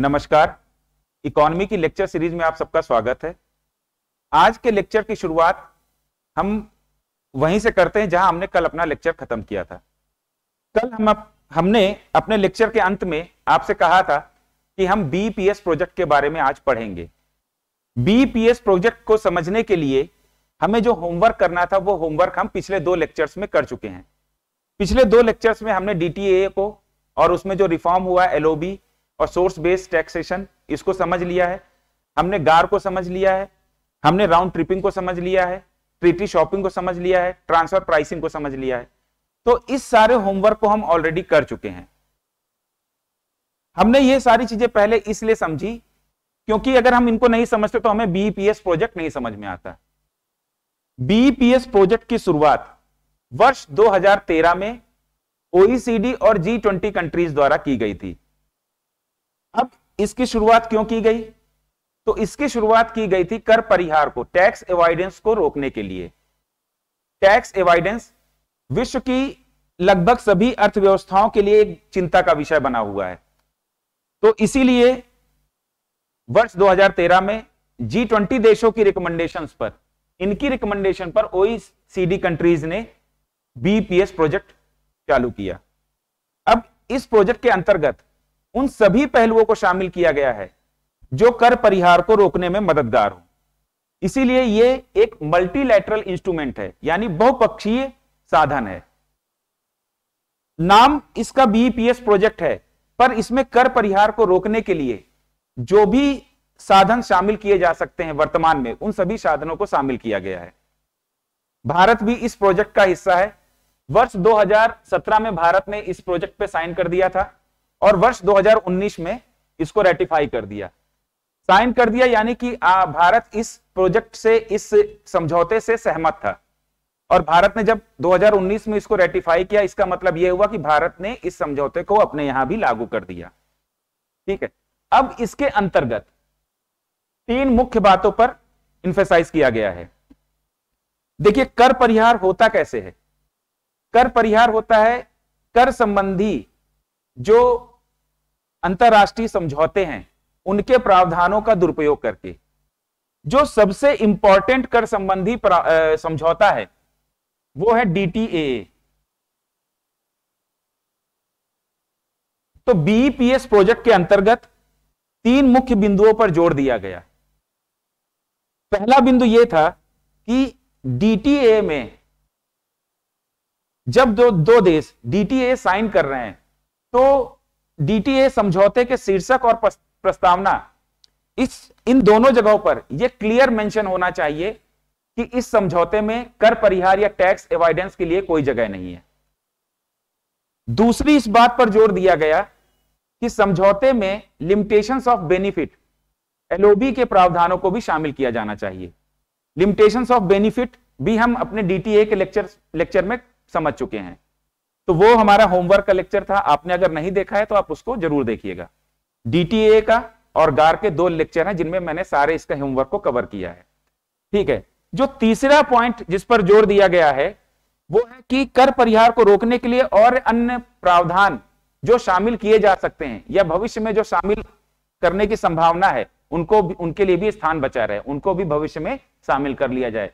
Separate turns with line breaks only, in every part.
नमस्कार इकोनॉमी की lecture series में आप सबका स्वागत है आज के लेक्चर की शुरुआत हम वहीं से करते हैं जहां हमने कल अपना लेक्चर खत्म किया था कल हम अप, हमने अपने लेक्चर के अंत में आपसे कहा था कि हम बीपीएस प्रोजेक्ट के बारे में आज पढ़ेंगे बीपीएस प्रोजेक्ट को समझने के लिए हमें जो होमवर्क करना था वो होमवर्क हम पिछले दो लेक्चर्स में कर चुके हैं पिछले दो लेक्चर्स में हमने डीटीए को और उसमें जो रिफॉर्म हुआ एलओबी और सोर्स बेस्ड टैक्सेशन इसको समझ लिया है हमने गार को समझ लिया है हमने राउंड ट्रिपिंग को समझ लिया है ट्रीटी शॉपिंग को समझ लिया है ट्रांसफर प्राइसिंग को समझ लिया है तो इस सारे होमवर्क को हम ऑलरेडी कर चुके हैं हमने ये सारी चीजें पहले इसलिए समझी क्योंकि अगर हम इनको नहीं समझते तो हमें बीईपीएस e प्रोजेक्ट नहीं समझ में आता बीईपीएस e प्रोजेक्ट की शुरुआत वर्ष 2013 में ओईसीडी e और जी ट्वेंटी कंट्रीज द्वारा की गई थी अब इसकी शुरुआत क्यों की गई तो इसकी शुरुआत की गई थी कर परिहार को टैक्स एवॉइडेंस को रोकने के लिए टैक्स एवाइडेंस विश्व की लगभग सभी अर्थव्यवस्थाओं के लिए एक चिंता का विषय बना हुआ है तो इसीलिए वर्ष 2013 में जी ट्वेंटी देशों की रिकमेंडेशंस पर इनकी रिकमेंडेशन पर ओईसीडी कंट्रीज ने बीपीएस प्रोजेक्ट चालू किया अब इस प्रोजेक्ट के अंतर्गत उन सभी पहलुओं को शामिल किया गया है जो कर परिहार को रोकने में मददगार हो इसीलिए ये एक मल्टीलैटरल इंस्ट्रूमेंट है यानी बहुपक्षीय साधन है नाम इसका बीपीएस प्रोजेक्ट e है पर इसमें कर परिहार को रोकने के लिए जो भी साधन शामिल किए जा सकते हैं वर्तमान में उन सभी साधनों को शामिल किया गया है भारत भी इस प्रोजेक्ट का हिस्सा है वर्ष 2017 में भारत ने इस प्रोजेक्ट पे साइन कर दिया था और वर्ष 2019 में इसको रेटिफाई कर दिया साइन कर दिया यानी कि भारत इस प्रोजेक्ट से इस समझौते से सहमत था और भारत ने जब 2019 में इसको रेटिफाई किया इसका मतलब यह हुआ कि भारत ने इस समझौते को अपने यहां भी लागू कर दिया ठीक है अब इसके अंतर्गत तीन मुख्य बातों पर इंफेसाइज किया गया है देखिए कर परिहार होता कैसे है कर परिहार होता है कर संबंधी जो अंतरराष्ट्रीय समझौते हैं उनके प्रावधानों का दुरुपयोग करके जो सबसे इंपॉर्टेंट कर संबंधी समझौता है वो है डीटीए तो बीईपीएस प्रोजेक्ट e के अंतर्गत तीन मुख्य बिंदुओं पर जोर दिया गया पहला बिंदु यह था कि डीटीए में जब दो दो देश डीटीए साइन कर रहे हैं तो डीटीए समझौते के शीर्षक और प्रस्तावना इस इन दोनों जगहों पर यह क्लियर मेंशन होना चाहिए कि इस समझौते में कर परिहार या टैक्स एवॉइडेंस के लिए कोई जगह नहीं है दूसरी इस बात पर जोर दिया गया कि समझौते में लिमिटेशंस ऑफ बेनिफिट एलओबी के प्रावधानों को भी शामिल किया जाना चाहिए लिमिटेशंस ऑफ बेनिफिट भी हम अपने डीटीए के लेक्चर लेक्चर में समझ चुके हैं तो वो हमारा होमवर्क का लेक्चर था आपने अगर नहीं देखा है तो आप उसको जरूर देखिएगा डीटीए का और गार के दो लेक्चर हैं जिनमें मैंने सारे इसका होमवर्क को कवर किया है ठीक है जो तीसरा पॉइंट जिस पर जोर दिया गया है वो है कि कर परिहार को रोकने के लिए और अन्य प्रावधान जो शामिल किए जा सकते हैं या भविष्य में जो शामिल करने की संभावना है उनको उनके लिए भी स्थान बचा रहे उनको भी भविष्य में शामिल कर लिया जाए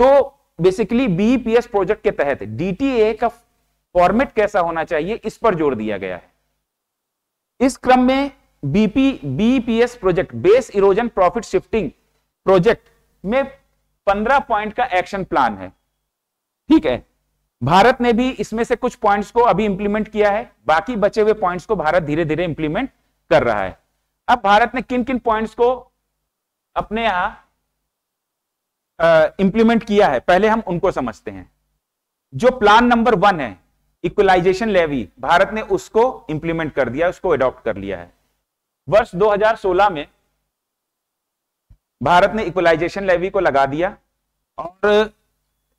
तो बेसिकली बीपीएस प्रोजेक्ट के तहत डीटीए का फॉर्मेट कैसा होना चाहिए इस पर जोर दिया गया है इस क्रम में BP BPS project base erosion profit shifting project में पंद्रह पॉइंट का एक्शन प्लान है ठीक है भारत ने भी इसमें से कुछ पॉइंट्स को अभी इंप्लीमेंट किया है बाकी बचे हुए पॉइंट्स को भारत धीरे धीरे इंप्लीमेंट कर रहा है अब भारत ने किन किन पॉइंट्स को अपने यहां इंप्लीमेंट किया है पहले हम उनको समझते हैं जो प्लान नंबर वन है इक्वलाइजेशन लेवी भारत ने उसको इंप्लीमेंट कर दिया उसको एडॉप्ट कर लिया है वर्ष 2016 में भारत ने इक्वलाइजेशन लेवी को लगा दिया और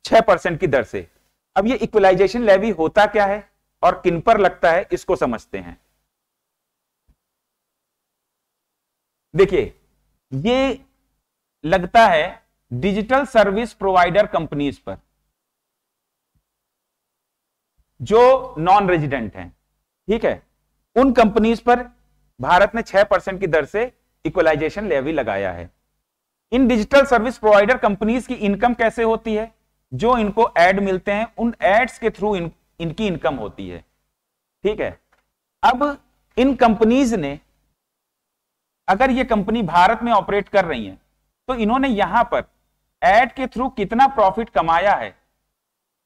6 परसेंट की दर से अब ये इक्वलाइजेशन लेवी होता क्या है और किन पर लगता है इसको समझते हैं देखिए ये लगता है डिजिटल सर्विस प्रोवाइडर कंपनीज पर जो नॉन रेजिडेंट हैं ठीक है उन कंपनीज पर भारत ने 6 परसेंट की दर से इक्वलाइजेशन लेवी लगाया है इन डिजिटल सर्विस प्रोवाइडर कंपनीज की इनकम कैसे होती है जो इनको एड मिलते हैं उन एड्स के थ्रू इन, इनकी इनकम होती है ठीक है अब इन कंपनीज ने अगर ये कंपनी भारत में ऑपरेट कर रही है तो इन्होंने यहां पर एड के थ्रू कितना प्रॉफिट कमाया है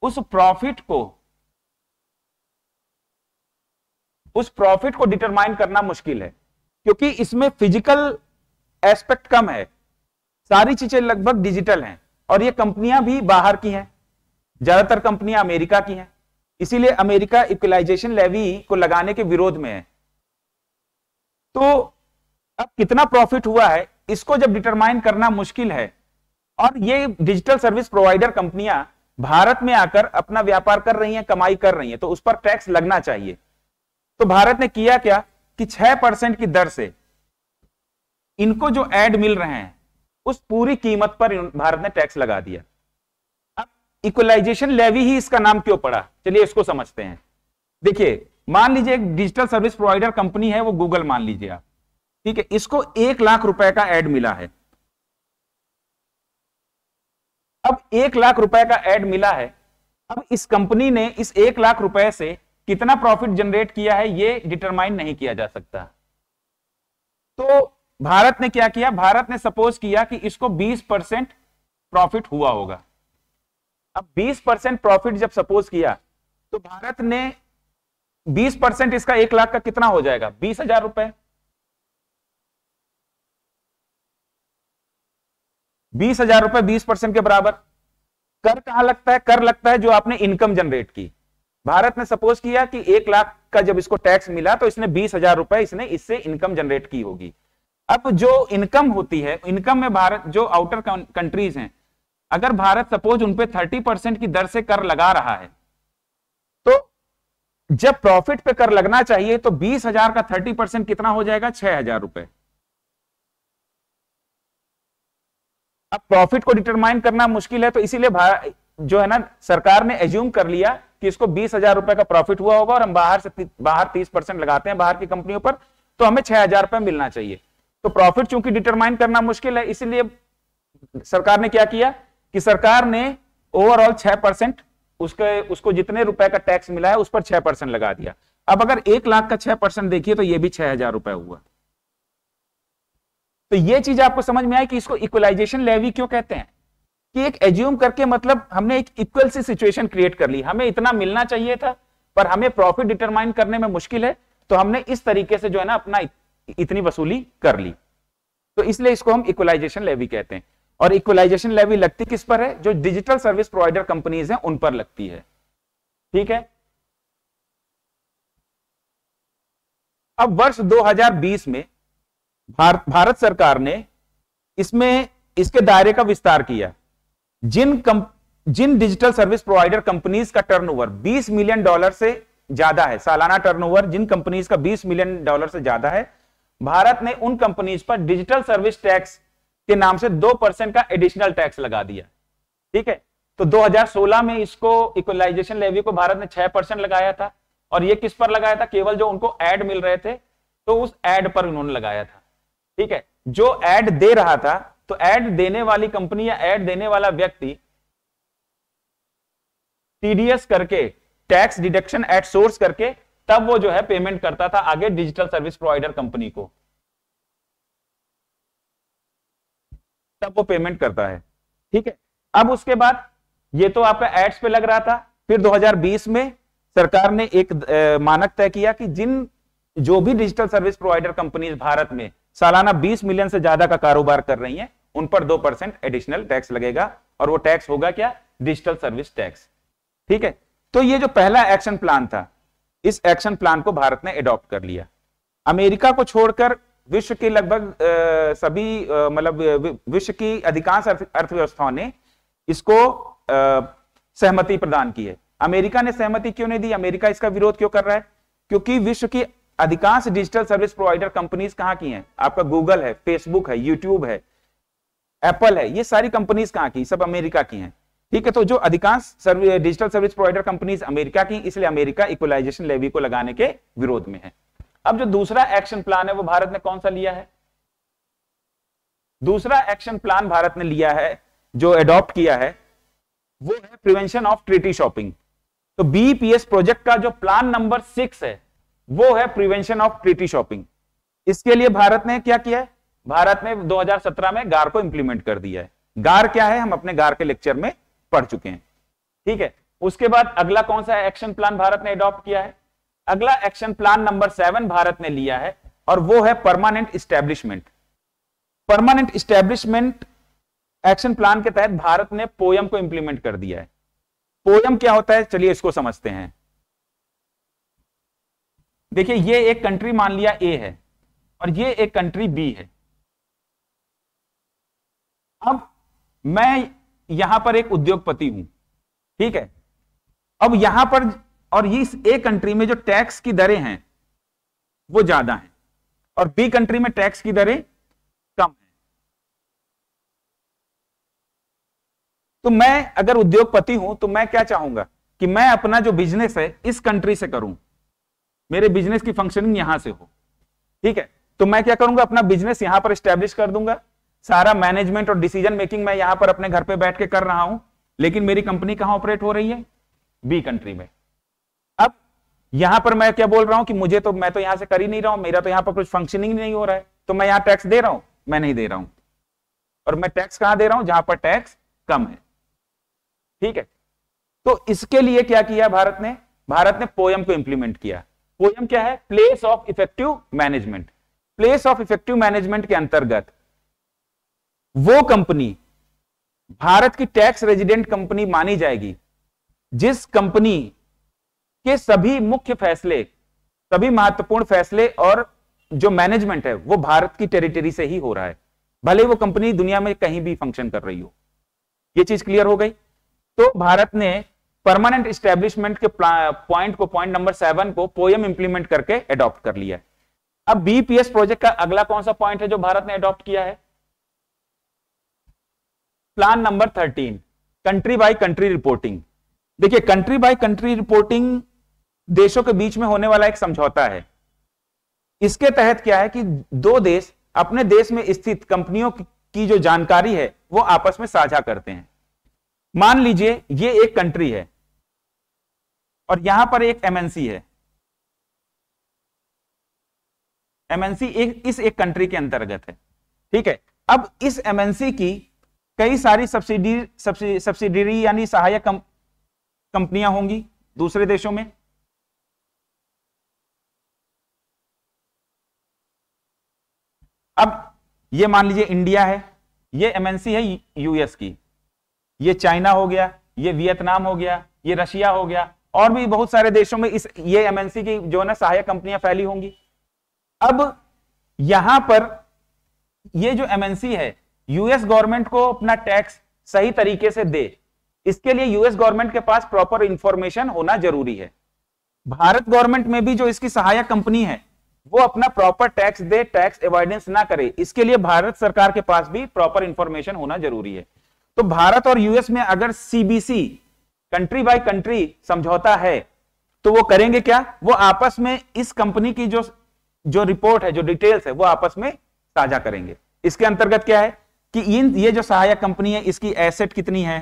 उस प्रॉफिट को उस प्रॉफिट को डिटरमाइन करना मुश्किल है क्योंकि इसमें फिजिकल एस्पेक्ट कम है सारी चीजें लगभग डिजिटल हैं और ये कंपनियां भी बाहर की हैं ज्यादातर कंपनियां अमेरिका की हैं इसीलिए अमेरिका इक्वलाइजेशन लेवी को लगाने के विरोध में है तो अब कितना प्रॉफिट हुआ है इसको जब डिटरमाइन करना मुश्किल है और ये डिजिटल सर्विस प्रोवाइडर कंपनियां भारत में आकर अपना व्यापार कर रही हैं कमाई कर रही हैं तो उस पर टैक्स लगना चाहिए तो भारत ने किया क्या कि छह परसेंट की दर से इनको जो एड मिल रहे हैं उस पूरी कीमत पर भारत ने टैक्स लगा दिया अब इक्वलाइजेशन लेवी ही इसका नाम क्यों पड़ा चलिए इसको समझते हैं देखिए मान लीजिए एक डिजिटल सर्विस प्रोवाइडर कंपनी है वो गूगल मान लीजिए आप ठीक है इसको एक लाख रुपए का एड मिला है अब एक लाख रुपए का एड मिला है अब इस कंपनी ने इस एक लाख रुपए से कितना प्रॉफिट जनरेट किया है ये डिटरमाइन नहीं किया जा सकता तो भारत ने क्या किया भारत ने सपोज किया कि इसको 20 परसेंट प्रॉफिट हुआ होगा अब 20 परसेंट प्रॉफिट जब सपोज किया तो भारत ने 20 परसेंट इसका एक लाख का कितना हो जाएगा बीस हजार रुपए बीस हजार रुपए बीस परसेंट के बराबर कर कहां लगता है कर लगता है जो आपने इनकम जनरेट की भारत ने सपोज किया कि एक लाख का जब इसको टैक्स मिला तो इसने बीस हजार रुपए इसने इससे इनकम जनरेट की होगी अब जो इनकम होती है इनकम में भारत जो आउटर कंट्रीज हैं अगर भारत सपोज उनपे थर्टी परसेंट की दर से कर लगा रहा है तो जब प्रॉफिट पे कर लगना चाहिए तो बीस हजार का थर्टी परसेंट कितना हो जाएगा छह हजार रुपए अब प्रॉफिट को डिटरमाइन करना मुश्किल है तो इसीलिए जो है ना सरकार ने एज्यूम कर लिया कि इसको बीस हजार रुपए का प्रॉफिट हुआ होगा और हम बाहर से बाहर तीस परसेंट लगाते हैं बाहर की कंपनियों पर तो हमें छह हजार रुपए मिलना चाहिए तो प्रॉफिट चूंकि डिटरमाइन करना मुश्किल है इसीलिए सरकार ने क्या किया कि सरकार ने ओवरऑल छह परसेंट उसके उसको जितने रुपए का टैक्स मिला है उस पर छह परसेंट लगा दिया अब अगर एक लाख का छह परसेंट देखिए तो यह भी छह हजार रुपए हुआ तो यह चीज आपको समझ में आए कि इसको इक्वलाइजेशन लेवी क्यों कहते हैं कि एक एज्यूम करके मतलब हमने एक इक्वल सी सिचुएशन क्रिएट कर ली हमें इतना मिलना चाहिए था पर हमें प्रॉफिट डिटरमाइन करने में मुश्किल है तो हमने इस तरीके से जो है ना अपना इतनी वसूली कर ली तो इसलिए इसको हम इक्वलाइजेशन लेवी कहते हैं और इक्वलाइजेशन लेवी लगती किस पर है जो डिजिटल सर्विस प्रोवाइडर कंपनीज हैं उन पर लगती है ठीक है अब वर्ष 2020 में भारत भारत सरकार ने इसमें इसके दायरे का विस्तार किया जिन कम, जिन डिजिटल सर्विस प्रोवाइडर कंपनीज का टर्नओवर 20 मिलियन डॉलर से ज्यादा है सालाना टर्नओवर जिन कंपनीज का 20 मिलियन डॉलर से ज्यादा है भारत ने उन कंपनीज पर डिजिटल सर्विस टैक्स के नाम से दो परसेंट का एडिशनल टैक्स लगा दिया ठीक है तो 2016 में इसको इक्वलाइजेशन लेवी को भारत ने छह लगाया था और ये किस पर लगाया था केवल जो उनको एड मिल रहे थे तो उस एड पर उन्होंने लगाया था ठीक है जो एड दे रहा था तो एड देने वाली कंपनी या एड देने वाला व्यक्ति टीडीएस करके टैक्स डिडक्शन एट सोर्स करके तब वो जो है पेमेंट करता था आगे डिजिटल सर्विस प्रोवाइडर कंपनी को तब वो पेमेंट करता है ठीक है अब उसके बाद ये तो आपका एड्स पे लग रहा था फिर 2020 में सरकार ने एक मानक तय किया कि जिन जो भी डिजिटल सर्विस प्रोवाइडर कंपनीज भारत में सालाना 20 मिलियन से ज्यादा का कारोबार कर रही हैं उन पर दो परसेंट एडिशनल टैक्स लगेगा और वो टैक्स होगा क्या डिजिटल सर्विस टैक्स ठीक है तो ये जो पहला एक्शन प्लान था इस एक्शन प्लान को भारत ने एडॉप्ट कर लिया अमेरिका को छोड़कर विश्व के लगभग सभी मतलब विश्व की अधिकांश अर्थव्यवस्थाओं ने इसको सहमति प्रदान की है अमेरिका ने सहमति क्यों नहीं दी अमेरिका इसका विरोध क्यों कर रहा है क्योंकि विश्व की अधिकांश डिजिटल सर्विस प्रोवाइडर कंपनीज कहां की हैं आपका गूगल है फेसबुक है यूट्यूब है एप्पल है ये सारी कंपनीज कहां की सब अमेरिका की हैं ठीक है तो जो अधिकांश digital service provider companies America की इसलिए अमेरिका इक्वलाइजेशन लेवी को लगाने के विरोध में है अब जो दूसरा एक्शन प्लान है वो भारत ने कौन सा लिया है दूसरा एक्शन प्लान भारत ने लिया है जो एडॉप्ट किया है वो है प्रिवेंशन ऑफ ट्रिटी शॉपिंग तो बीपीएस प्रोजेक्ट का जो प्लान नंबर सिक्स है वो है प्रिवेंशन ऑफ ट्रिटी शॉपिंग इसके लिए भारत ने क्या किया है भारत ने 2017 में गार को इंप्लीमेंट कर दिया है गार क्या है हम अपने गार के लेक्चर में पढ़ चुके हैं ठीक है उसके बाद अगला कौन सा एक्शन प्लान भारत ने अडॉप्ट किया है अगला action plan number seven Bharat ने लिया है और वो है permanent establishment permanent establishment action plan के तहत भारत ने पोयम को इंप्लीमेंट कर दिया है पोयम क्या होता है चलिए इसको समझते हैं देखिए ये एक कंट्री मान लिया ए है और ये एक कंट्री बी है अब मैं यहां पर एक उद्योगपति हूं ठीक है अब यहां पर और ये इस ए कंट्री में जो टैक्स की दरें हैं वो ज्यादा हैं और बी कंट्री में टैक्स की दरें कम है तो मैं अगर उद्योगपति हूं तो मैं क्या चाहूंगा कि मैं अपना जो बिजनेस है इस कंट्री से करूं मेरे बिजनेस की फंक्शनिंग यहां से हो ठीक है तो मैं क्या करूंगा अपना बिजनेस यहां पर स्टेब्लिश कर दूंगा सारा मैनेजमेंट और डिसीजन मेकिंग मैं यहां पर अपने घर पर बैठ के कर रहा हूं लेकिन मेरी कंपनी कहां ऑपरेट हो रही है बी कंट्री में अब यहां पर मैं क्या बोल रहा हूं कि मुझे तो मैं तो यहां से कर ही नहीं रहा हूं मेरा तो यहां पर कुछ फंक्शनिंग नहीं हो रहा है तो मैं यहां टैक्स दे रहा हूं मैं नहीं दे रहा हूं और मैं टैक्स कहां दे रहा हूं जहां पर टैक्स कम है ठीक है तो इसके लिए क्या किया भारत ने भारत ने पोयम को इंप्लीमेंट किया पोयम क्या है place of effective management place of effective management के अंतर्गत वो कंपनी भारत की टैक्स रेजिडेंट कंपनी मानी जाएगी जिस कंपनी के सभी मुख्य फैसले सभी महत्वपूर्ण फैसले और जो मैनेजमेंट है वो भारत की टेरिटरी से ही हो रहा है भले वो कंपनी दुनिया में कहीं भी फंक्शन कर रही हो ये चीज क्लियर हो गई तो भारत ने परमानेंट स्टेब्लिशमेंट के पॉइंट को पॉइंट नंबर सेवन को पोयम इंप्लीमेंट करके अडॉप्ट कर लिया है अब बीपीएस प्रोजेक्ट का अगला कौन सा पॉइंट है जो भारत ने अडॉप्ट किया है plan number thirteen country by country reporting देखिए कंट्री बाय कंट्री रिपोर्टिंग देशों के बीच में होने वाला एक समझौता है इसके तहत क्या है कि दो देश अपने देश में स्थित कंपनियों की जो जानकारी है वो आपस में साझा करते हैं मान लीजिए ये एक कंट्री है और यहां पर एक एमएनसी है एमएनसी एक इस एक कंट्री के अंतर्गत है ठीक है अब इस एमएनसी की कई सारी सब्सिडी सब्सिडरी यानी सहायक कंपनियां होंगी दूसरे देशों में अब ये मान लीजिए इंडिया है ये एमएनसी है यूएस की ये चाइना हो गया ये वियतनाम हो गया ये रशिया हो गया और भी बहुत सारे देशों में इस ये एमएनसी की जो है ना सहायक कंपनियां फैली होंगी अब यहां पर ये जो एमएनसी है यूएस गवर्नमेंट को अपना टैक्स सही तरीके से दे इसके लिए यूएस गवर्नमेंट के पास प्रॉपर इंफॉर्मेशन होना जरूरी है भारत गवर्नमेंट में भी जो इसकी सहायक कंपनी है वो अपना प्रॉपर टैक्स दे टैक्स अवॉइडेंस ना करे इसके लिए भारत सरकार के पास भी प्रॉपर इंफॉर्मेशन होना जरूरी है तो भारत और यूएस में अगर सीबीसी कंट्री बाय कंट्री समझौता है तो वो करेंगे क्या वो आपस में इस कंपनी की जो जो रिपोर्ट है जो डिटेल्स है वो आपस में साझा करेंगे इसके अंतर्गत क्या है कि इन ये जो सहायक कंपनी है इसकी एसेट कितनी है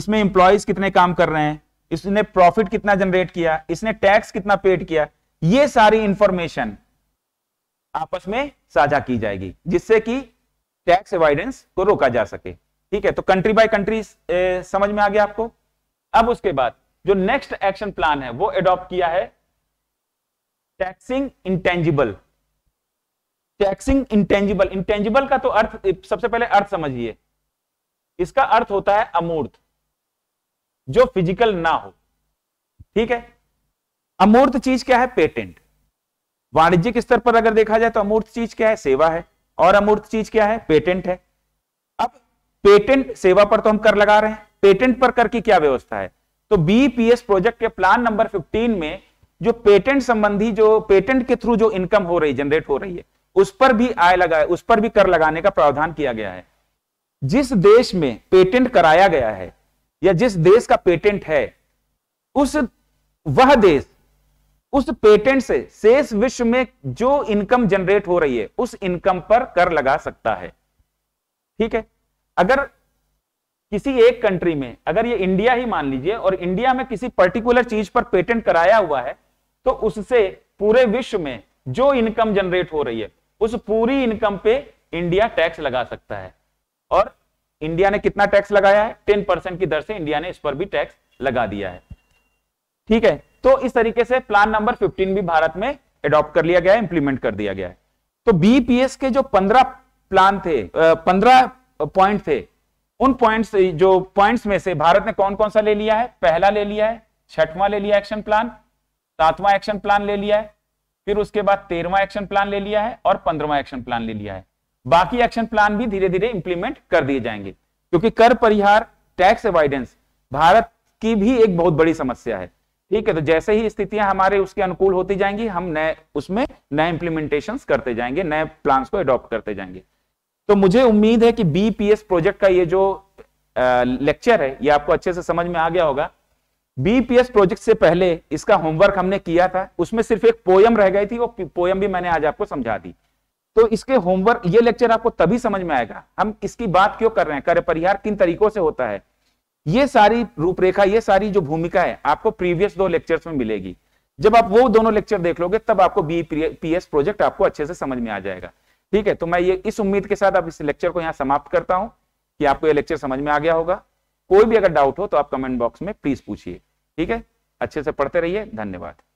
इसमें इंप्लॉयज कितने काम कर रहे हैं इसने प्रॉफिट कितना जनरेट किया इसने टैक्स कितना पेड किया ये सारी इंफॉर्मेशन आपस में साझा की जाएगी जिससे कि टैक्स अवॉइडेंस को रोका जा सके ठीक है तो कंट्री बाय कंट्री समझ में आ गया आपको अब उसके बाद जो नेक्स्ट एक्शन प्लान है वो एडॉप्ट किया है taxing intangible taxing intangible intangible का तो अर्थ सबसे पहले अर्थ समझिए इसका अर्थ होता है अमूर्त जो फिजिकल ना हो ठीक है अमूर्त चीज क्या है पेटेंट वाणिज्यिक स्तर पर अगर देखा जाए तो अमूर्त चीज क्या है सेवा है और अमूर्त चीज क्या है पेटेंट है अब पेटेंट सेवा पर तो हम कर लगा रहे हैं पेटेंट पर कर की क्या व्यवस्था है तो बीपीएस प्रोजेक्ट के प्लान नंबर 15 में जो पेटेंट संबंधी जो पेटेंट के थ्रू जो इनकम हो रही जनरेट हो रही है उस पर भी आय लगाए उस पर भी कर लगाने का प्रावधान किया गया है जिस देश में पेटेंट कराया गया है या जिस देश का पेटेंट है उस वह देश उस पेटेंट से शेष विश्व में जो इनकम जनरेट हो रही है उस इनकम पर कर लगा सकता है ठीक है अगर किसी एक कंट्री में अगर ये इंडिया ही मान लीजिए और इंडिया में किसी पर्टिकुलर चीज पर पेटेंट कराया हुआ है तो उससे पूरे विश्व में जो इनकम जनरेट हो रही है उस पूरी इनकम पे इंडिया टैक्स लगा सकता है और इंडिया ने कितना टैक्स लगाया है टेन परसेंट की दर से इंडिया ने इस पर भी टैक्स लगा दिया है ठीक है तो इस तरीके से प्लान नंबर 15 भी भारत में एडॉप्ट कर लिया गया है इंप्लीमेंट कर दिया गया है तो बीपीएस के जो 15 प्लान थे पंद्रह पॉइंट थे उन पॉइंट्स जो पॉइंट्स में से भारत ने कौन कौन सा ले लिया है पहला ले लिया है छठवां ले लिया एक्शन प्लान सातवां एक्शन प्लान ले लिया है फिर उसके बाद तेरहवा एक्शन प्लान ले लिया है और पंद्रवा एक्शन प्लान ले लिया है बाकी एक्शन प्लान भी धीरे धीरे इंप्लीमेंट कर दिए जाएंगे क्योंकि कर परिहार टैक्स अवॉइडेंस भारत की भी एक बहुत बड़ी समस्या है ठीक है तो जैसे ही स्थितियां हमारे उसके अनुकूल होती जाएंगी हम नए उसमें नए इंप्लीमेंटेशन करते जाएंगे नए प्लान को अडॉप्ट करते जाएंगे तो मुझे उम्मीद है कि बीपीएस प्रोजेक्ट का ये जो लेक्चर है ये आपको अच्छे से समझ में आ गया होगा बीपीएस प्रोजेक्ट से पहले इसका होमवर्क हमने किया था उसमें सिर्फ एक पोयम रह गई थी वो पोयम भी मैंने आज आपको समझा दी तो इसके होमवर्क ये लेक्चर आपको तभी समझ में आएगा हम इसकी बात क्यों कर रहे हैं कर परिहार किन तरीकों से होता है ये सारी रूपरेखा ये सारी जो भूमिका है आपको प्रीवियस दो लेक्चर्स में मिलेगी जब आप वो दोनों लेक्चर देख लोगे तब आपको बीपीएस प्रोजेक्ट आपको अच्छे से समझ में आ जाएगा ठीक है तो मैं ये इस उम्मीद के साथ आप इस लेक्चर को यहाँ समाप्त करता हूँ कि आपको ये लेक्चर समझ में आ गया होगा कोई भी अगर डाउट हो तो आप कमेंट बॉक्स में प्लीज पूछिए ठीक है अच्छे से पढ़ते रहिए धन्यवाद